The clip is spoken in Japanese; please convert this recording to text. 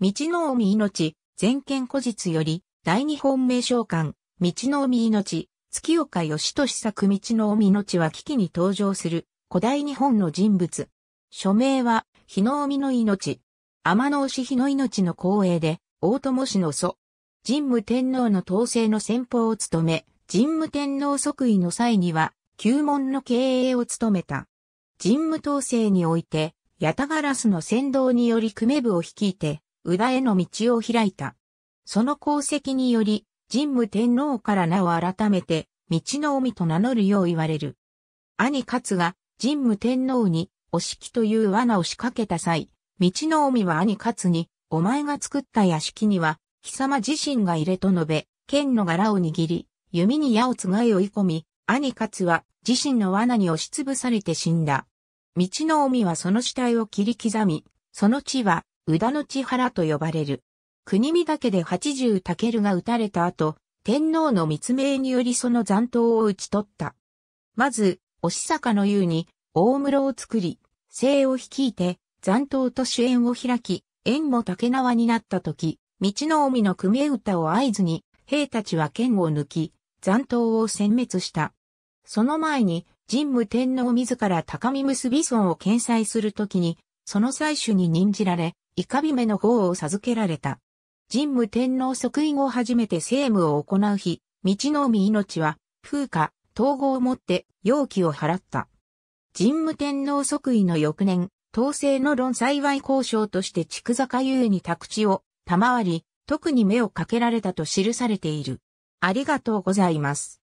道の海命、全県古実より、第二本名召喚、道の海命、月岡義俊作道の海命は危機に登場する、古代日本の人物。署名は、日の海の命。天の牛日の命の光栄で、大友氏の祖。神武天皇の統制の先方を務め、神武天皇即位の際には、旧門の経営を務めた。神武統制において、八田ガラスの先導により久米部を率いて、宇田への道を開いた。その功績により、神武天皇から名を改めて、道の海と名乗るよう言われる。兄勝が神武天皇に、お式という罠を仕掛けた際、道の海は兄勝に、お前が作った屋敷には、貴様自身が入れと述べ、剣の柄を握り、弓に矢をつがい追い込み、兄勝は自身の罠に押しつぶされて死んだ。道の海はその死体を切り刻み、その地は宇田の千原と呼ばれる。国見岳で八十武が撃たれた後、天皇の密命によりその残党を討ち取った。まず、押坂の湯に、大室を作り、生を率いて、残党と主演を開き、縁も竹縄になった時、道の海の組絵歌を合図に、兵たちは剣を抜き、残党を殲滅した。その前に、神武天皇自ら高見結村を建祭するときに、その採取に任じられ、イカビメの号を授けられた。神武天皇即位後初めて政務を行う日、道のみ命は、風化、統合をもって、容器を払った。神武天皇即位の翌年、統制の論栽培交渉として築坂優に宅地を、賜り、特に目をかけられたと記されている。ありがとうございます。